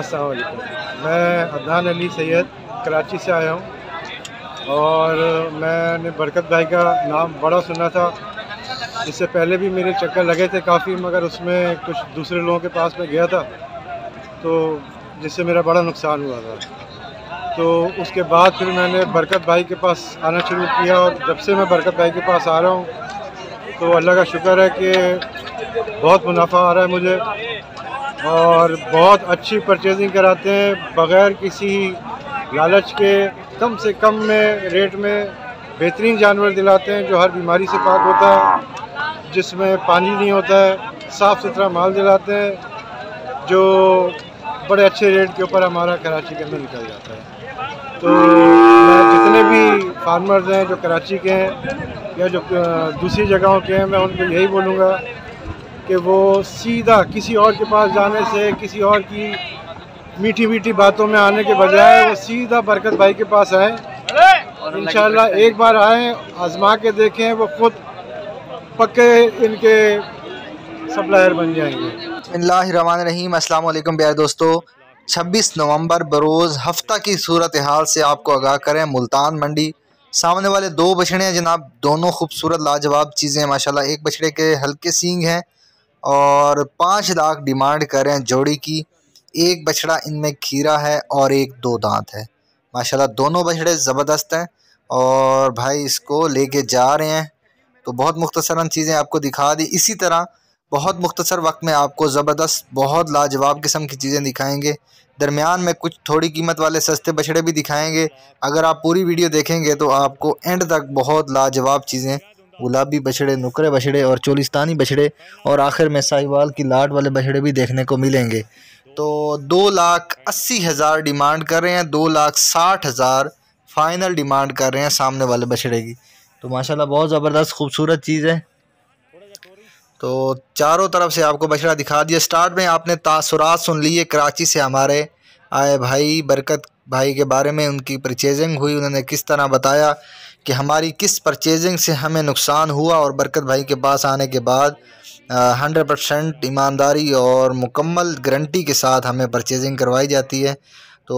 असल मैं अदनान अली सैद कराची से आया हूँ और मैंने बरकत भाई का नाम बड़ा सुना था इससे पहले भी मेरे चक्कर लगे थे काफ़ी मगर उसमें कुछ दूसरे लोगों के पास में गया था तो जिससे मेरा बड़ा नुकसान हुआ था तो उसके बाद फिर मैंने बरकत भाई के पास आना शुरू किया और जब से मैं बरकत भाई के पास आ रहा हूँ तो अल्लाह का शुक्र है कि बहुत मुनाफा आ रहा है मुझे और बहुत अच्छी परचेजिंग कराते हैं बग़ैर किसी लालच के कम से कम में रेट में बेहतरीन जानवर दिलाते हैं जो हर बीमारी से पाक होता है जिसमें पानी नहीं होता है साफ़ सुथरा माल दिलाते हैं जो बड़े अच्छे रेट के ऊपर हमारा कराची के अंदर निकल जाता है तो मैं जितने भी फार्मर्स हैं जो कराची के हैं या जो दूसरी जगहों के हैं मैं उनको यही बोलूँगा कि वो सीधा किसी और के पास जाने से किसी और की मीठी मीठी बातों में आने के बजाय वो सीधा बरकत भाई के पास आए इन एक बार आए आजमा के देखें वो खुद पक्के इनके सप्लायर बन जाएंगे रहीम अस्सलाम वालेकुम प्यारे दोस्तों 26 नवंबर बरोज़ हफ्ता की सूरत हाल से आपको आगाह करें मुल्तान मंडी सामने वाले दो बछड़े हैं जनाब दोनों खूबसूरत लाजवाब चीज़ें माशाल्लाह एक बछड़े के हल्के सींग हैं और पाँच लाख डिमांड कर रहे हैं जोड़ी की एक बछड़ा इनमें खीरा है और एक दो दांत है माशाल्लाह दोनों बछड़े ज़बरदस्त हैं और भाई इसको लेके जा रहे हैं तो बहुत मुख्तसरा चीज़ें आपको दिखा दी इसी तरह बहुत मुख्तसर वक्त में आपको ज़बरदस्त बहुत लाजवाब किस्म की चीज़ें दिखाएंगे दरमियान में कुछ थोड़ी कीमत वाले सस्ते बछड़े भी दिखाएंगे अगर आप पूरी वीडियो देखेंगे तो आपको एंड तक बहुत लाजवाब चीज़ें गुलाबी बछड़े नुकरे बछड़े और चोलिस्तानी बछड़े और आखिर में साहिवाल की लाट वाले बछड़े भी देखने को मिलेंगे तो दो लाख अस्सी हज़ार डिमांड कर रहे हैं दो लाख साठ हज़ार फ़ाइनल डिमांड कर रहे हैं सामने वाले बछड़े की तो माशाल्लाह बहुत ज़बरदस्त खूबसूरत चीज़ है तो चारों तरफ से आपको बछड़ा दिखा दिया स्टार्ट में आपने तासरात सुन लिए कराची से हमारे आए भाई बरकत भाई के बारे में उनकी परचेजिंग हुई उन्होंने किस तरह बताया कि हमारी किस परचेजिंग से हमें नुकसान हुआ और बरकत भाई के पास आने के बाद हंड्रेड परसेंट ईमानदारी और मुकम्मल गारंटी के साथ हमें परचेजिंग करवाई जाती है तो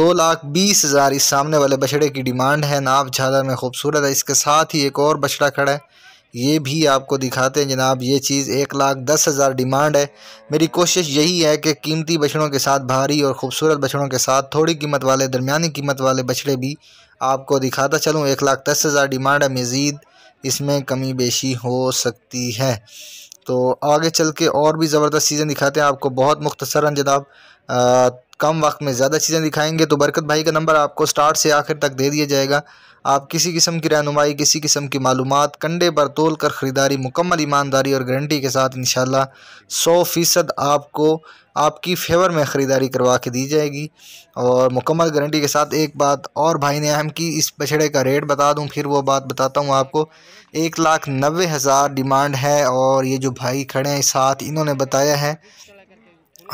दो लाख बीस हज़ार इस सामने वाले बछड़े की डिमांड है नाप झाला में खूबसूरत है इसके साथ ही एक और बछड़ा खड़ा है ये भी आपको दिखाते हैं जनाब ये चीज़ एक लाख दस हज़ार डिमांड है मेरी कोशिश यही है कि कीमती बछड़ों के साथ भारी और ख़ूबसूरत बछड़ों के साथ थोड़ी कीमत वाले दरमियानी कीमत वाले बछड़े भी आपको दिखाता चलूँ एक लाख दस हज़ार डिमांड है मज़ीद इसमें कमी बेशी हो सकती है तो आगे चल के और भी ज़बरदस्त चीज़ें दिखाते हैं आपको बहुत मुख्तसरा जनाब कम वक्त में ज़्यादा चीज़ें दिखाएंगे तो बरकत भाई का नंबर आपको स्टार्ट से आखिर तक दे दिया जाएगा आप किसी किस्म की रहनुमाई किसी किस्म की मालूम कंडे पर तोल कर ख़रीदारी मुकम्मल ईमानदारी और गारंटी के साथ इन शाला सौ फ़ीसद आपको आपकी फेवर में ख़रीदारी करवा के दी जाएगी और मुकम्मल गारंटी के साथ एक बात और भाई ने अहम की इस बछड़े का रेट बता दूँ फिर वो बात बताता हूँ आपको एक लाख नबे हज़ार डिमांड है और ये जो भाई खड़े हैं साथ इन्होंने बताया है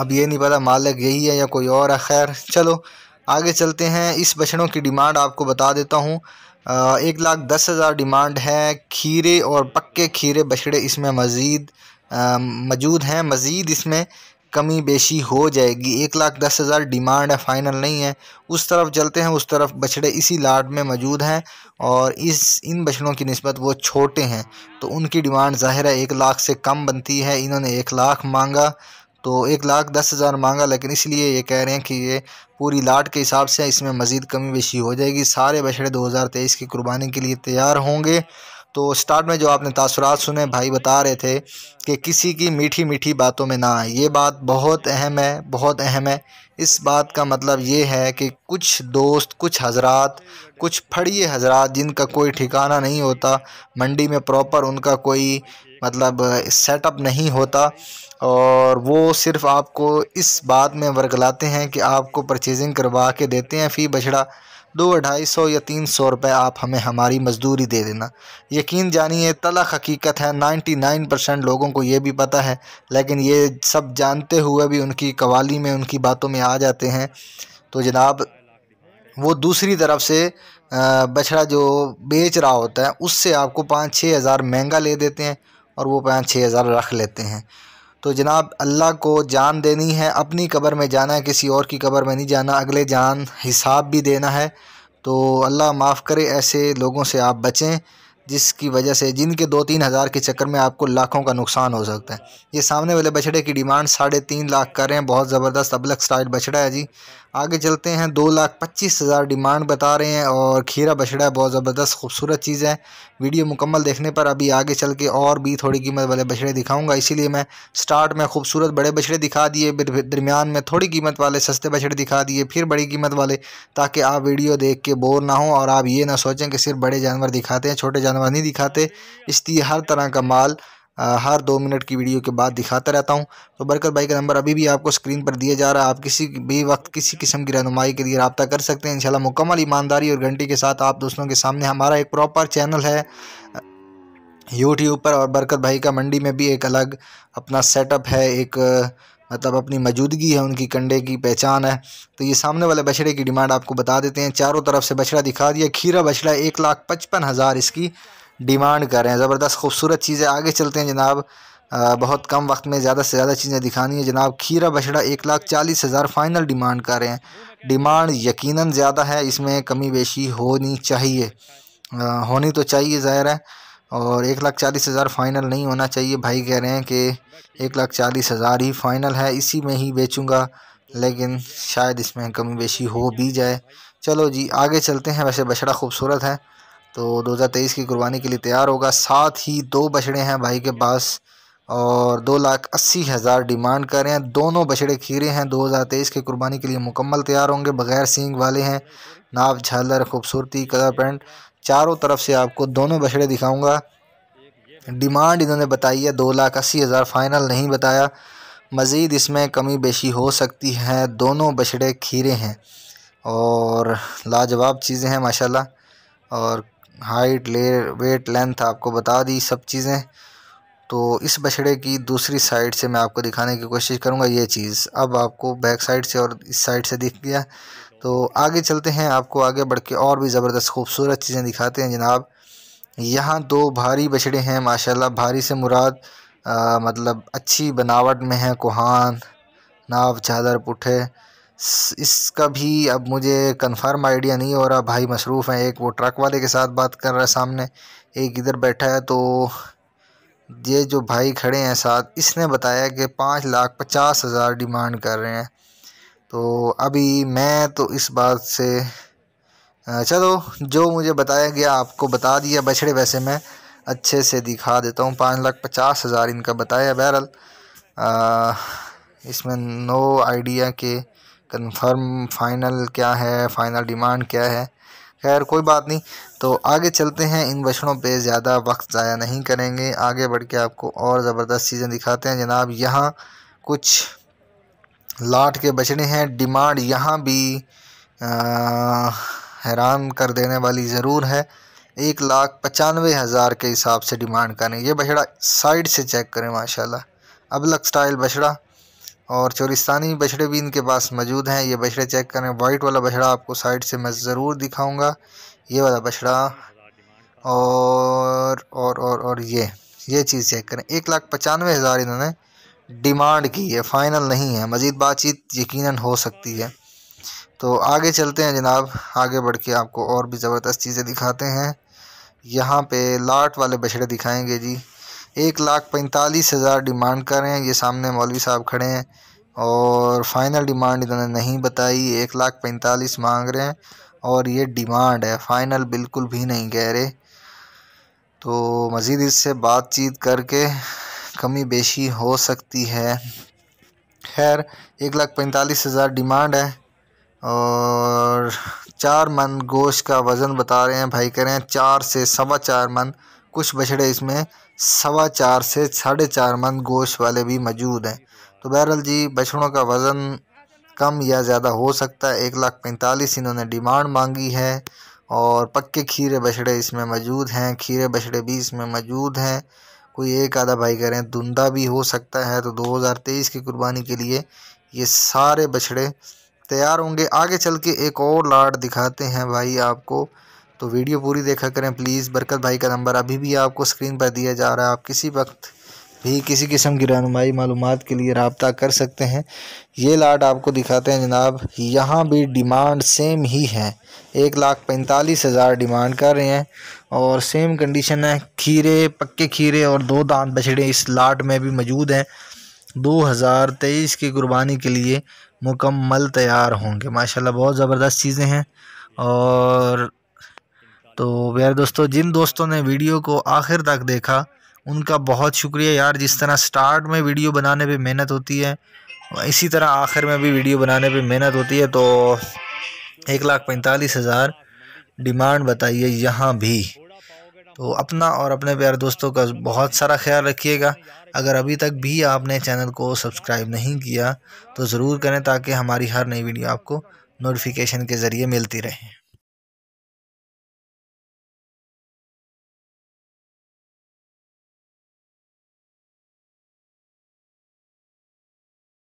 अब ये नहीं पता मालिक यही है या कोई और है खैर चलो आगे चलते हैं इस बछड़ों की डिमांड आपको बता देता हूँ एक लाख दस हज़ार डिमांड है खीरे और पक्के खीरे बछड़े इसमें मज़ीद मौजूद हैं मज़ीद इसमें कमी बेशी हो जाएगी एक लाख दस हज़ार डिमांड है फ़ाइनल नहीं है उस तरफ चलते हैं उस तरफ बछड़े इसी लाट में मौजूद हैं और इस इन बछड़ों की नस्बत वो छोटे हैं तो उनकी डिमांड ज़ाहिर है एक लाख से कम बनती है इन्होंने एक लाख मांगा तो एक लाख दस हज़ार मांगा लेकिन इसलिए ये कह रहे हैं कि ये पूरी लाट के हिसाब से इसमें मज़ीद कमी बेशी हो जाएगी सारे बछड़े दो हज़ार तेईस की कुर्बानी के लिए तैयार होंगे तो स्टार्ट में जो आपने तासरत सुने भाई बता रहे थे कि किसी की मीठी मीठी बातों में ना आए ये बात बहुत अहम है बहुत अहम है इस बात का मतलब ये है कि कुछ दोस्त कुछ हजरात कुछ फड़िए हजरात जिनका कोई ठिकाना नहीं होता मंडी में प्रॉपर उनका कोई मतलब सेटअप नहीं होता और वो सिर्फ़ आपको इस बात में वर्गलाते हैं कि आपको परचेजिंग करवा के देते हैं फ़ी बछड़ा दो ढाई सौ या तीन सौ रुपये आप हमें हमारी मजदूरी दे देना यकीन जानिए तलख हकीकत है नाइन्टी नाइन परसेंट लोगों को ये भी पता है लेकिन ये सब जानते हुए भी उनकी कवाली में उनकी बातों में आ जाते हैं तो जनाब वो दूसरी तरफ से बछड़ा जो बेच रहा होता है उससे आपको पाँच छः हज़ार महंगा ले देते हैं और वो पाँच छः हज़ार रख लेते हैं तो जनाब अल्लाह को जान देनी है अपनी कबर में जाना है किसी और की कबर में नहीं जाना अगले जान हिसाब भी देना है तो अल्लाह माफ़ करे ऐसे लोगों से आप बचें जिसकी वजह से जिनके दो तीन हज़ार के चक्कर में आपको लाखों का नुकसान हो सकता है ये सामने वाले बछड़े की डिमांड साढ़े तीन लाख कर रहे हैं बहुत ज़बरदस्त अबलक स्टाइल बछड़ा है जी आगे चलते हैं दो लाख पच्चीस हज़ार डिमांड बता रहे हैं और खीरा बछड़ा बहुत ज़बरदस्त खूबसूरत चीज़ है वीडियो मुकम्मल देखने पर अभी आगे चल के और भी थोड़ी कीमत वाले बछड़े दिखाऊंगा इसीलिए मैं स्टार्ट में खूबसूरत बड़े बछड़े दिखा दिए दरमियान में थोड़ी कीमत वाले सस्ते बछड़े दिखा दिए फिर बड़ी कीमत वाले ताकि आप वीडियो देख के बोर ना हो और आप ये ना सोचें कि सिर्फ बड़े जानवर दिखाते हैं छोटे जानवर नहीं दिखाते इसलिए हर तरह का माल हर दो मिनट की वीडियो के बाद दिखाता रहता हूँ तो बरकत भाई का नंबर अभी भी आपको स्क्रीन पर दिया जा रहा है आप किसी भी वक्त किसी किस्म की रहनुमाई के लिए रबता कर सकते हैं इंशाल्लाह मुकम्मल ईमानदारी और घंटी के साथ आप दोस्तों के सामने हमारा एक प्रॉपर चैनल है यूट्यूब पर और बरकत भाई का मंडी में भी एक अलग अपना सेटअप है एक मतलब अपनी मौजूदगी है उनकी कंडे की पहचान है तो ये सामने वाले बछड़े की डिमांड आपको बता देते हैं चारों तरफ से बछड़ा दिखा दिया खीरा बछड़ा एक लाख पचपन हज़ार इसकी डिमांड कर रहे हैं ज़बरदस्त खूबसूरत चीज़ें आगे चलते हैं जनाब बहुत कम वक्त में ज़्यादा से ज़्यादा चीज़ें दिखानी है जनाब खीरा बछड़ा एक लाख चालीस हज़ार फाइनल डिमांड कर रहे हैं डिमांड यकीनन ज़्यादा है इसमें कमी बेशी होनी चाहिए होनी तो चाहिए ज़ाहिर है और एक लाख चालीस हज़ार फ़ाइनल नहीं होना चाहिए भाई कह रहे हैं कि एक लाख चालीस हज़ार ही फ़ाइनल है इसी में ही बेचूँगा लेकिन शायद इसमें कमी बेशी हो भी जाए चलो जी आगे चलते हैं वैसे बछड़ा खूबसूरत है तो 2023 की कुर्बानी के लिए तैयार होगा साथ ही दो बछड़े हैं भाई के पास और दो लाख अस्सी हज़ार डिमांड कर रहे हैं दोनों बछड़े खीरे हैं 2023 की कुर्बानी के लिए मुकम्मल तैयार होंगे बग़ैर सींग वाले हैं नाप झालर खूबसूरती कलर पेंट चारों तरफ से आपको दोनों बछड़े दिखाऊंगा डिमांड इन्होंने बताई है दो लाख अस्सी हज़ार फ़ाइनल नहीं बताया मज़ीद इसमें कमी बेशी हो सकती है दोनों बछड़े खीरे हैं और लाजवाब चीज़ें हैं माशाल्लाह और हाइट ले वेट लेंथ आपको बता दी सब चीज़ें तो इस बछड़े की दूसरी साइड से मैं आपको दिखाने की कोशिश करूँगा ये चीज़ अब आपको बैक साइड से और इस साइड से दिख गया तो आगे चलते हैं आपको आगे बढ़ के और भी ज़बरदस्त खूबसूरत चीज़ें दिखाते हैं जनाब यहाँ दो भारी बछड़े हैं माशाल्लाह भारी से मुराद आ, मतलब अच्छी बनावट में हैं कुहान नाव चादर पुठे इसका भी अब मुझे कंफर्म आइडिया नहीं हो रहा भाई मसरूफ़ हैं एक वो ट्रक वाले के साथ बात कर रहा है सामने एक इधर बैठा है तो ये जो भाई खड़े हैं साथ इसने बताया कि पाँच लाख पचास हज़ार डिमांड कर रहे हैं तो अभी मैं तो इस बात से चलो जो मुझे बताया गया आपको बता दिया बछड़े वैसे मैं अच्छे से दिखा देता हूँ पाँच लाख पचास हज़ार इनका बताया बहरल इसमें नो आइडिया के कंफर्म फाइनल क्या है फाइनल डिमांड क्या है खैर कोई बात नहीं तो आगे चलते हैं इन बछड़ों पे ज़्यादा वक्त ज़ाया नहीं करेंगे आगे बढ़ के आपको और ज़बरदस्त चीज़ें दिखाते हैं जनाब यहाँ कुछ लाट के बछड़े हैं डिमांड यहाँ भी आ, हैरान कर देने वाली ज़रूर है एक लाख पचानवे हज़ार के हिसाब से डिमांड करें ये बछड़ा साइड से चेक करें माशाल्लाह लग स्टाइल बछड़ा और चोरिस्तानी बछड़े भी इनके पास मौजूद हैं ये बछड़े चेक करें वाइट वाला बछड़ा आपको साइड से मैं ज़रूर दिखाऊंगा ये वाला बछड़ा और और और और ये ये चीज़ चेक करें एक लाख पचानवे हज़ार इन्होंने डिमांड की है फ़ाइनल नहीं है मज़ीद बातचीत यकीनन हो सकती है तो आगे चलते हैं जनाब आगे बढ़ के आपको और भी ज़बरदस्त चीज़ें दिखाते हैं यहाँ पे लाट वाले बछड़े दिखाएंगे जी एक लाख पैंतालीस हज़ार डिमांड कर रहे हैं ये सामने मौलवी साहब खड़े हैं और फाइनल डिमांड इन्होंने नहीं बताई एक लाख पैंतालीस मांग रहे हैं और ये डिमांड है फाइनल बिल्कुल भी नहीं कह रहे तो मज़ीद इससे बातचीत करके कमी बेशी हो सकती है खैर एक लाख पैंतालीस हज़ार डिमांड है और चार मन गोश्त का वज़न बता रहे हैं भाई कह रहे हैं चार से सवा चार मन कुछ बछड़े इसमें सवा चार से साढ़े चार मन गोश्त वाले भी मौजूद हैं तो बहरल जी बछड़ों का वज़न कम या ज़्यादा हो सकता है एक लाख पैंतालीस इन्होंने डिमांड मांगी है और पक्के खीरे बछड़े इसमें मौजूद हैं खीरे बछड़े भी इसमें मौजूद हैं कोई एक आधा भाई कह रहे हैं धुंधा भी हो सकता है तो 2023 की कुर्बानी के लिए ये सारे बछड़े तैयार होंगे आगे चल के एक और लाट दिखाते हैं भाई आपको तो वीडियो पूरी देखा करें प्लीज़ बरकत भाई का नंबर अभी भी आपको स्क्रीन पर दिया जा रहा है आप किसी वक्त भी किसी किस्म की रहनुमाई मालूम के लिए रबता कर सकते हैं ये लाट आपको दिखाते हैं जनाब यहाँ भी डिमांड सेम ही है एक लाख पैंतालीस हज़ार डिमांड कर रहे हैं और सेम कंडीशन है खीरे पक्के खीरे और दो दांत बछड़े इस लाट में भी मौजूद हैं 2023 की कुर्बानी के लिए मुकम्मल तैयार होंगे माशाल्लाह बहुत ज़बरदस्त चीज़ें हैं और तो यार दोस्तों जिन दोस्तों ने वीडियो को आखिर तक देखा उनका बहुत शुक्रिया यार जिस तरह स्टार्ट में वीडियो बनाने पे मेहनत होती है इसी तरह आखिर में भी वीडियो बनाने पे मेहनत होती है तो एक लाख पैंतालीस हज़ार डिमांड बताइए यहाँ भी तो अपना और अपने प्यार दोस्तों का बहुत सारा ख्याल रखिएगा अगर अभी तक भी आपने चैनल को सब्सक्राइब नहीं किया तो ज़रूर करें ताकि हमारी हर नई वीडियो आपको नोटिफिकेशन के ज़रिए मिलती रहे